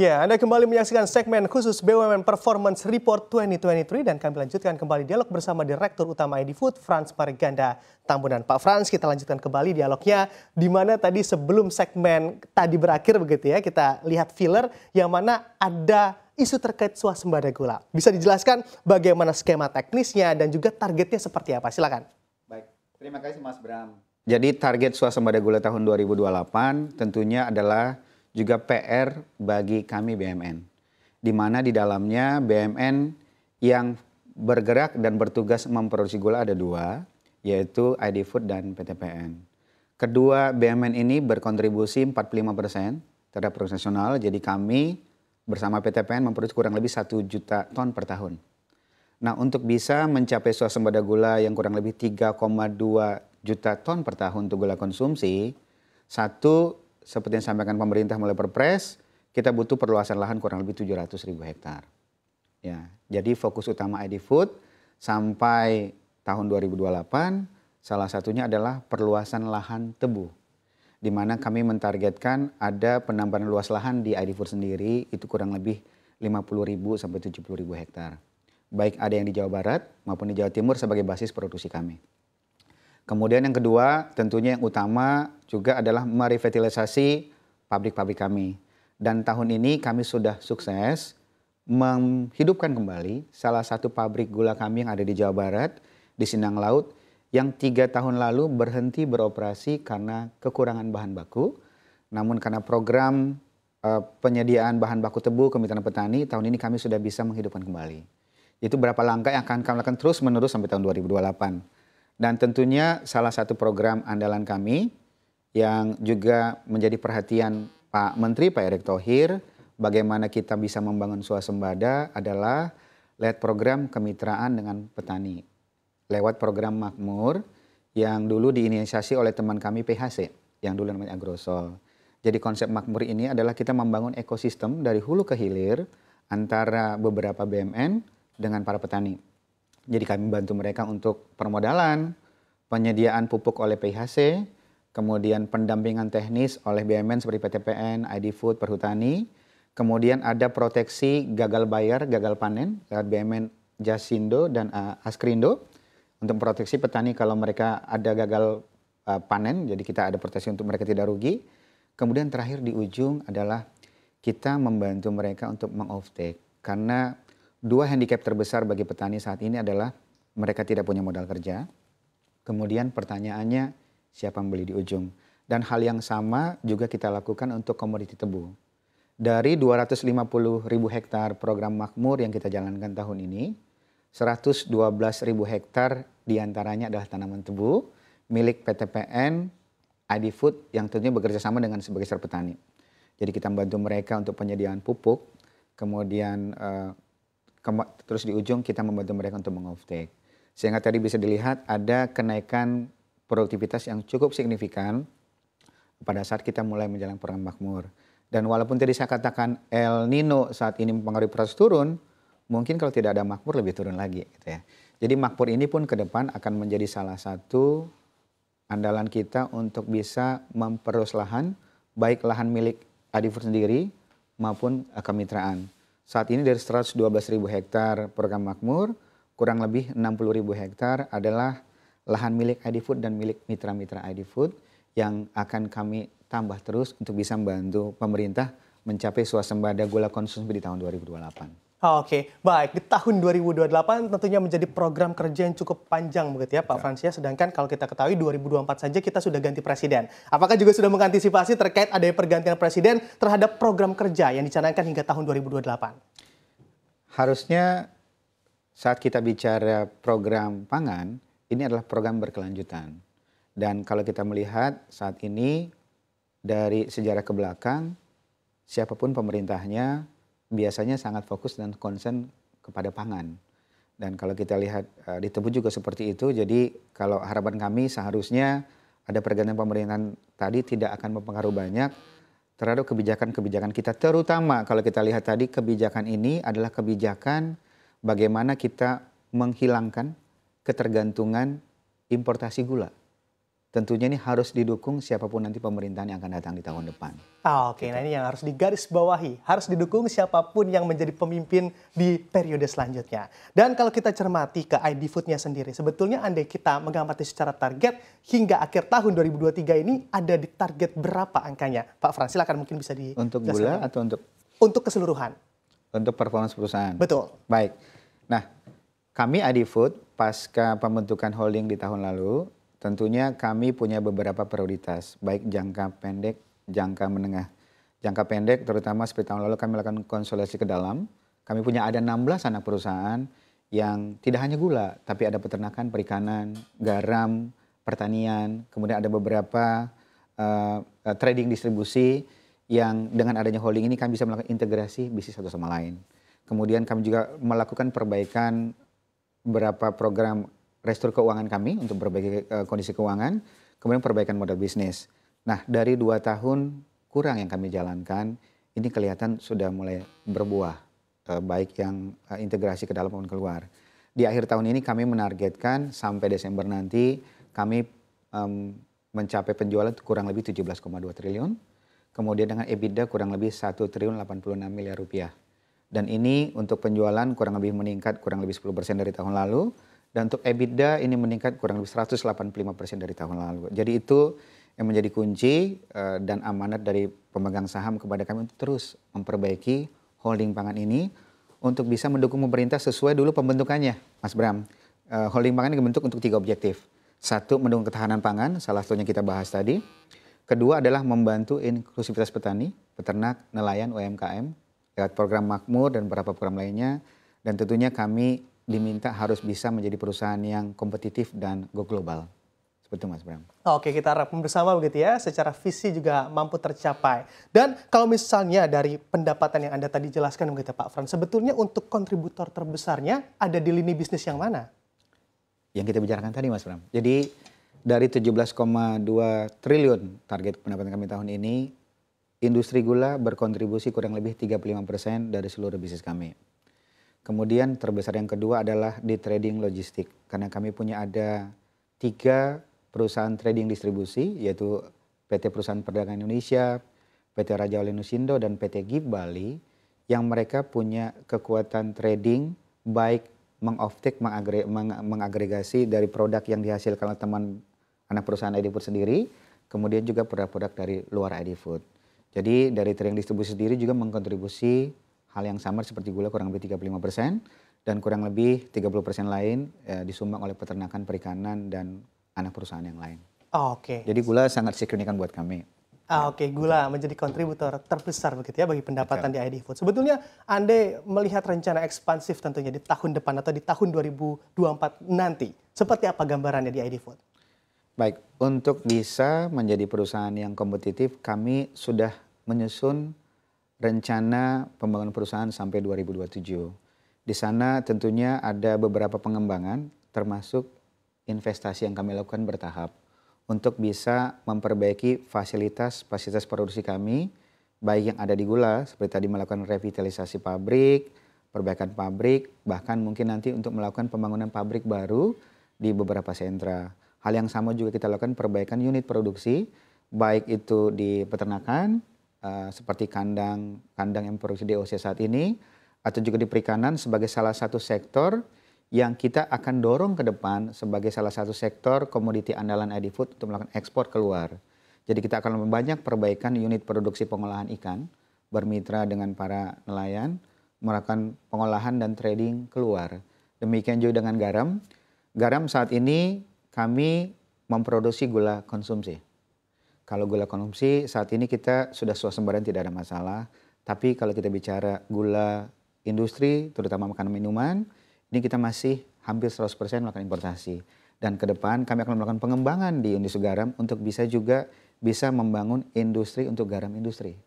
Ya, Anda kembali menyaksikan segmen khusus BUMN Performance Report 2023 dan kami lanjutkan kembali dialog bersama Direktur Utama ID Food, Frans Marganda Tambunan. Pak Frans, kita lanjutkan kembali dialognya di mana tadi sebelum segmen tadi berakhir begitu ya, kita lihat filler yang mana ada isu terkait swasembada gula. Bisa dijelaskan bagaimana skema teknisnya dan juga targetnya seperti apa? Silakan. Baik, terima kasih Mas Bram. Jadi target swasembada gula tahun 2028 tentunya adalah juga PR bagi kami BMN. Di mana di dalamnya BMN yang bergerak dan bertugas memproduksi gula ada dua, yaitu ID Food dan PTPN. Kedua BMN ini berkontribusi 45 persen terhadap produksi nasional, jadi kami bersama PTPN memproduksi kurang lebih 1 juta ton per tahun. Nah untuk bisa mencapai suasembada gula yang kurang lebih 3,2 juta ton per tahun untuk gula konsumsi, satu seperti yang disampaikan pemerintah melalui Perpres, kita butuh perluasan lahan kurang lebih 700 ribu hektar. Ya, jadi fokus utama ID Food sampai tahun 2028 salah satunya adalah perluasan lahan tebu. Di mana kami mentargetkan ada penambahan luas lahan di ID Food sendiri itu kurang lebih 50 ribu sampai 70 ribu hektar. Baik ada yang di Jawa Barat maupun di Jawa Timur sebagai basis produksi kami. Kemudian yang kedua, tentunya yang utama juga adalah merevitalisasi pabrik-pabrik kami. Dan tahun ini kami sudah sukses menghidupkan kembali salah satu pabrik gula kami yang ada di Jawa Barat, di Sinang Laut, yang tiga tahun lalu berhenti beroperasi karena kekurangan bahan baku. Namun karena program uh, penyediaan bahan baku tebu Kemitraan Petani, tahun ini kami sudah bisa menghidupkan kembali. Itu berapa langkah yang akan kami lakukan terus menerus sampai tahun 2028. Dan tentunya salah satu program andalan kami yang juga menjadi perhatian Pak Menteri Pak Erick Thohir bagaimana kita bisa membangun suasembada adalah lewat program kemitraan dengan petani. Lewat program Makmur yang dulu diinisiasi oleh teman kami PHC yang dulu namanya Agrosol. Jadi konsep Makmur ini adalah kita membangun ekosistem dari hulu ke hilir antara beberapa BMN dengan para petani jadi kami bantu mereka untuk permodalan, penyediaan pupuk oleh PHC, kemudian pendampingan teknis oleh BUMN seperti PTPN, ID Food, Perhutani, kemudian ada proteksi gagal bayar, gagal panen lewat BUMN Jasindo dan uh, Askrindo untuk proteksi petani kalau mereka ada gagal uh, panen, jadi kita ada proteksi untuk mereka tidak rugi. Kemudian terakhir di ujung adalah kita membantu mereka untuk meng-offtake karena dua handicap terbesar bagi petani saat ini adalah mereka tidak punya modal kerja. Kemudian pertanyaannya siapa membeli di ujung. Dan hal yang sama juga kita lakukan untuk komoditi tebu. Dari 250 ribu hektar program makmur yang kita jalankan tahun ini, 112 ribu hektar diantaranya adalah tanaman tebu milik PTPN, ID Food yang tentunya bekerja sama dengan sebagai petani. Jadi kita membantu mereka untuk penyediaan pupuk, kemudian eh, terus di ujung kita membantu mereka untuk mengoptek. Sehingga tadi bisa dilihat ada kenaikan produktivitas yang cukup signifikan pada saat kita mulai menjalankan program makmur. Dan walaupun tadi saya katakan El Nino saat ini mempengaruhi proses turun, mungkin kalau tidak ada makmur lebih turun lagi gitu ya. Jadi makmur ini pun ke depan akan menjadi salah satu andalan kita untuk bisa memperluas lahan, baik lahan milik Adifur sendiri maupun kemitraan. Saat ini dari 112 ribu hektar program makmur, kurang lebih 60 ribu hektar adalah lahan milik ID Food dan milik mitra-mitra ID Food yang akan kami tambah terus untuk bisa membantu pemerintah mencapai swasembada gula konsumsi di tahun 2028. Oke, baik. Di tahun 2028 tentunya menjadi program kerja yang cukup panjang begitu ya Pak ya. Fransia. Ya. Sedangkan kalau kita ketahui 2024 saja kita sudah ganti presiden. Apakah juga sudah mengantisipasi terkait adanya pergantian presiden terhadap program kerja yang dicanangkan hingga tahun 2028? Harusnya saat kita bicara program pangan, ini adalah program berkelanjutan. Dan kalau kita melihat saat ini dari sejarah ke belakang, siapapun pemerintahnya biasanya sangat fokus dan concern kepada pangan. Dan kalau kita lihat uh, di Tebu juga seperti itu, jadi kalau harapan kami seharusnya ada pergantian pemerintahan tadi tidak akan mempengaruhi banyak terhadap kebijakan-kebijakan kita. Terutama kalau kita lihat tadi kebijakan ini adalah kebijakan bagaimana kita menghilangkan ketergantungan importasi gula tentunya ini harus didukung siapapun nanti pemerintahan yang akan datang di tahun depan. Oh, Oke, okay. gitu. nah ini yang harus digaris bawahi, harus didukung siapapun yang menjadi pemimpin di periode selanjutnya. Dan kalau kita cermati ke ID Foodnya sendiri, sebetulnya andai kita mengamati secara target hingga akhir tahun 2023 ini ada di target berapa angkanya? Pak Frans? silakan mungkin bisa di Untuk gula atau untuk? Untuk keseluruhan. Untuk performa perusahaan? Betul. Baik. Nah, kami ID Food pasca pembentukan holding di tahun lalu Tentunya kami punya beberapa prioritas, baik jangka pendek, jangka menengah. Jangka pendek terutama seperti tahun lalu kami melakukan konsolidasi ke dalam. Kami punya ada 16 anak perusahaan yang tidak hanya gula, tapi ada peternakan, perikanan, garam, pertanian, kemudian ada beberapa uh, trading distribusi yang dengan adanya holding ini kami bisa melakukan integrasi bisnis satu sama lain. Kemudian kami juga melakukan perbaikan beberapa program restruktur keuangan kami untuk berbagai uh, eh, kondisi keuangan, kemudian perbaikan modal bisnis. Nah, dari dua tahun kurang yang kami jalankan, ini kelihatan sudah mulai berbuah, uh, baik yang uh, integrasi ke dalam maupun keluar. Di akhir tahun ini kami menargetkan sampai Desember nanti kami um, mencapai penjualan kurang lebih 17,2 triliun. Kemudian dengan EBITDA kurang lebih 1 triliun 86 miliar rupiah. Dan ini untuk penjualan kurang lebih meningkat kurang lebih 10% dari tahun lalu dan untuk EBITDA ini meningkat kurang lebih 185 persen dari tahun lalu. Jadi itu yang menjadi kunci uh, dan amanat dari pemegang saham kepada kami untuk terus memperbaiki holding pangan ini untuk bisa mendukung pemerintah sesuai dulu pembentukannya, Mas Bram. Uh, holding pangan ini dibentuk untuk tiga objektif. Satu, mendukung ketahanan pangan, salah satunya kita bahas tadi. Kedua adalah membantu inklusivitas petani, peternak, nelayan, UMKM, lewat program makmur dan beberapa program lainnya. Dan tentunya kami diminta harus bisa menjadi perusahaan yang kompetitif dan go global. Seperti Mas Bram. Oke kita harapkan bersama begitu ya secara visi juga mampu tercapai. Dan kalau misalnya dari pendapatan yang Anda tadi jelaskan begitu ya, Pak Fran, sebetulnya untuk kontributor terbesarnya ada di lini bisnis yang mana? Yang kita bicarakan tadi Mas Bram. Jadi dari 17,2 triliun target pendapatan kami tahun ini, industri gula berkontribusi kurang lebih 35 persen dari seluruh bisnis kami. Kemudian terbesar yang kedua adalah di trading logistik. Karena kami punya ada tiga perusahaan trading distribusi, yaitu PT Perusahaan Perdagangan Indonesia, PT Raja Wali Nusindo, dan PT GIP Bali, yang mereka punya kekuatan trading baik mengoptik mengagre, meng, mengagregasi dari produk yang dihasilkan oleh teman anak perusahaan ID Food sendiri, kemudian juga produk-produk dari luar ID Food. Jadi dari trading distribusi sendiri juga mengkontribusi hal yang sama seperti gula kurang lebih 35 persen dan kurang lebih 30 persen lain ya, disumbang oleh peternakan, perikanan dan anak perusahaan yang lain. Oh, Oke. Okay. Jadi gula sangat signifikan buat kami. Ah, ya. Oke, okay. gula menjadi kontributor terbesar begitu ya bagi pendapatan Betul. di ID Food. Sebetulnya Anda melihat rencana ekspansif tentunya di tahun depan atau di tahun 2024 nanti. Seperti apa gambarannya di ID Food? Baik, untuk bisa menjadi perusahaan yang kompetitif, kami sudah menyusun rencana pembangunan perusahaan sampai 2027. Di sana tentunya ada beberapa pengembangan termasuk investasi yang kami lakukan bertahap untuk bisa memperbaiki fasilitas-fasilitas produksi kami baik yang ada di Gula seperti tadi melakukan revitalisasi pabrik, perbaikan pabrik, bahkan mungkin nanti untuk melakukan pembangunan pabrik baru di beberapa sentra. Hal yang sama juga kita lakukan perbaikan unit produksi baik itu di peternakan, uh, seperti kandang kandang yang produksi DOC saat ini atau juga di perikanan sebagai salah satu sektor yang kita akan dorong ke depan sebagai salah satu sektor komoditi andalan ID Food untuk melakukan ekspor keluar. Jadi kita akan membanyak perbaikan unit produksi pengolahan ikan, bermitra dengan para nelayan, melakukan pengolahan dan trading keluar. Demikian juga dengan garam. Garam saat ini kami memproduksi gula konsumsi. Kalau gula konsumsi saat ini kita sudah swasembada tidak ada masalah. Tapi kalau kita bicara gula industri, terutama makanan minuman, ini kita masih hampir 100% melakukan importasi. Dan ke depan kami akan melakukan pengembangan di industri garam untuk bisa juga bisa membangun industri untuk garam industri.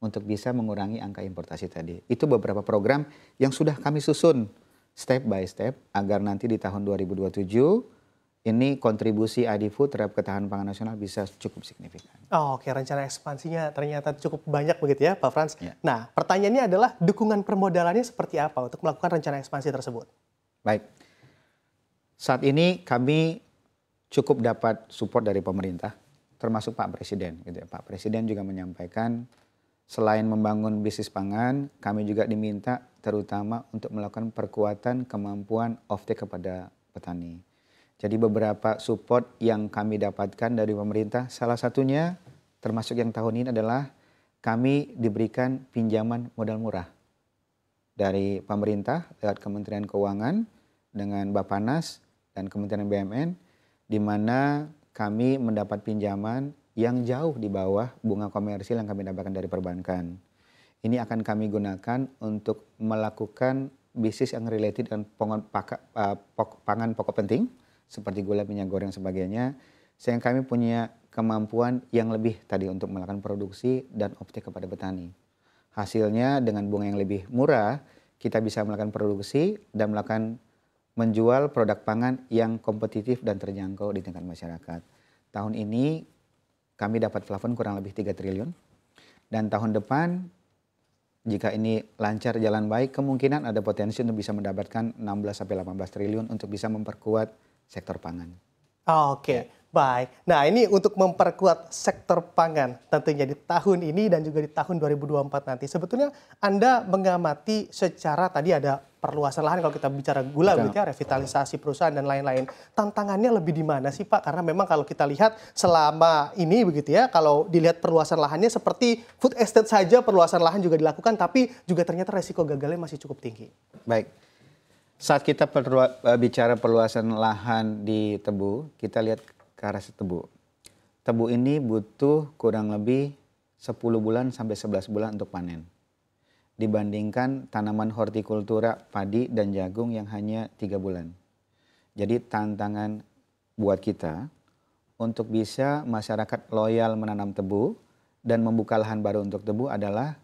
Untuk bisa mengurangi angka importasi tadi. Itu beberapa program yang sudah kami susun step by step agar nanti di tahun 2027 ini kontribusi ID terhadap ketahanan pangan nasional bisa cukup signifikan. Oh, oke, rencana ekspansinya ternyata cukup banyak begitu ya, Pak Frans. Ya. Nah, pertanyaannya adalah dukungan permodalannya seperti apa untuk melakukan rencana ekspansi tersebut? Baik. Saat ini kami cukup dapat support dari pemerintah, termasuk Pak Presiden. Gitu ya. Pak Presiden juga menyampaikan selain membangun bisnis pangan, kami juga diminta terutama untuk melakukan perkuatan kemampuan offtake kepada petani jadi beberapa support yang kami dapatkan dari pemerintah, salah satunya termasuk yang tahun ini adalah kami diberikan pinjaman modal murah dari pemerintah lewat Kementerian Keuangan dengan Bapak Nas dan Kementerian BUMN di mana kami mendapat pinjaman yang jauh di bawah bunga komersil yang kami dapatkan dari perbankan. Ini akan kami gunakan untuk melakukan bisnis yang related dengan eh, pangan pokok penting, seperti gula, minyak goreng, sebagainya. Sehingga kami punya kemampuan yang lebih tadi untuk melakukan produksi dan optik kepada petani. Hasilnya dengan bunga yang lebih murah, kita bisa melakukan produksi dan melakukan menjual produk pangan yang kompetitif dan terjangkau di tingkat masyarakat. Tahun ini kami dapat plafon kurang lebih 3 triliun. Dan tahun depan jika ini lancar jalan baik kemungkinan ada potensi untuk bisa mendapatkan 16 sampai 18 triliun untuk bisa memperkuat sektor pangan. Ah, oke, okay. ya. baik. Nah ini untuk memperkuat sektor pangan tentunya di tahun ini dan juga di tahun 2024 nanti. Sebetulnya Anda mengamati secara tadi ada perluasan lahan kalau kita bicara gula begitu gitu ya, revitalisasi perusahaan dan lain-lain. Tantangannya lebih di mana sih Pak? Karena memang kalau kita lihat selama ini begitu ya, kalau dilihat perluasan lahannya seperti food estate saja perluasan lahan juga dilakukan tapi juga ternyata resiko gagalnya masih cukup tinggi. Baik. Saat kita perlu, eh, bicara perluasan lahan di tebu, kita lihat ke arah tebu. Tebu ini butuh kurang lebih 10 bulan sampai 11 bulan untuk panen. Dibandingkan tanaman hortikultura padi dan jagung yang hanya tiga bulan. Jadi tantangan buat kita untuk bisa masyarakat loyal menanam tebu dan membuka lahan baru untuk tebu adalah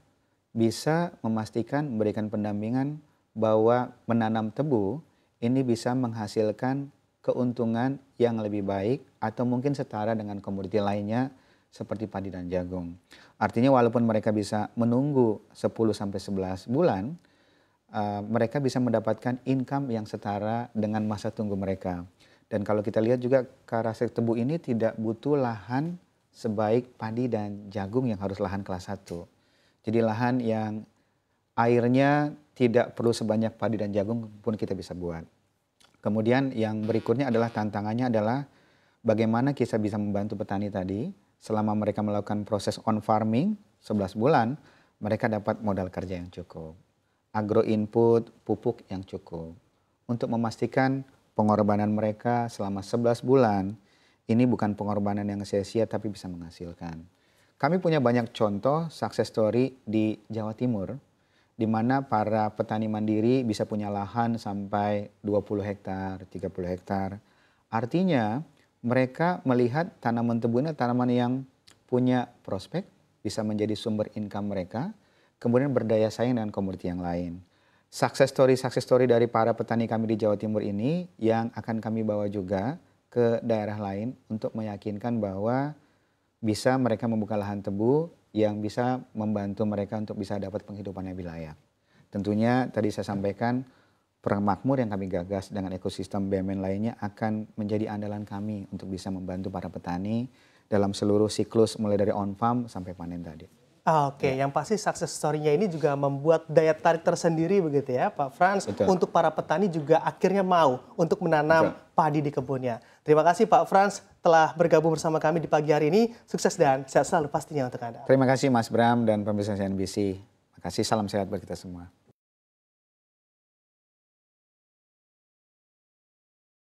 bisa memastikan memberikan pendampingan bahwa menanam tebu ini bisa menghasilkan keuntungan yang lebih baik atau mungkin setara dengan komoditi lainnya seperti padi dan jagung. Artinya walaupun mereka bisa menunggu 10 sampai 11 bulan, Uh, mereka bisa mendapatkan income yang setara dengan masa tunggu mereka. Dan kalau kita lihat juga karasek tebu ini tidak butuh lahan sebaik padi dan jagung yang harus lahan kelas 1. Jadi lahan yang airnya tidak perlu sebanyak padi dan jagung pun kita bisa buat. Kemudian yang berikutnya adalah tantangannya adalah bagaimana kita bisa membantu petani tadi selama mereka melakukan proses on farming 11 bulan, mereka dapat modal kerja yang cukup, agro input, pupuk yang cukup. Untuk memastikan pengorbanan mereka selama 11 bulan ini bukan pengorbanan yang sia-sia tapi bisa menghasilkan. Kami punya banyak contoh sukses story di Jawa Timur di mana para petani mandiri bisa punya lahan sampai 20 hektar, 30 hektar. Artinya mereka melihat tanaman tebu ini tanaman yang punya prospek, bisa menjadi sumber income mereka, kemudian berdaya saing dengan komoditi yang lain. Success story success story dari para petani kami di Jawa Timur ini yang akan kami bawa juga ke daerah lain untuk meyakinkan bahwa bisa mereka membuka lahan tebu yang bisa membantu mereka untuk bisa dapat penghidupan yang lebih layak. Tentunya tadi saya sampaikan perang makmur yang kami gagas dengan ekosistem BUMN lainnya akan menjadi andalan kami untuk bisa membantu para petani dalam seluruh siklus mulai dari on farm sampai panen tadi. Ah, oke, okay. ya. yang pasti sukses story-nya ini juga membuat daya tarik tersendiri begitu ya Pak Frans Betul. untuk para petani juga akhirnya mau untuk menanam Betul. padi di kebunnya. Terima kasih Pak Frans telah bergabung bersama kami di pagi hari ini. Sukses dan sehat selalu pastinya untuk Anda. Terima kasih Mas Bram dan pemirsa CNBC. Terima kasih, salam sehat buat kita semua.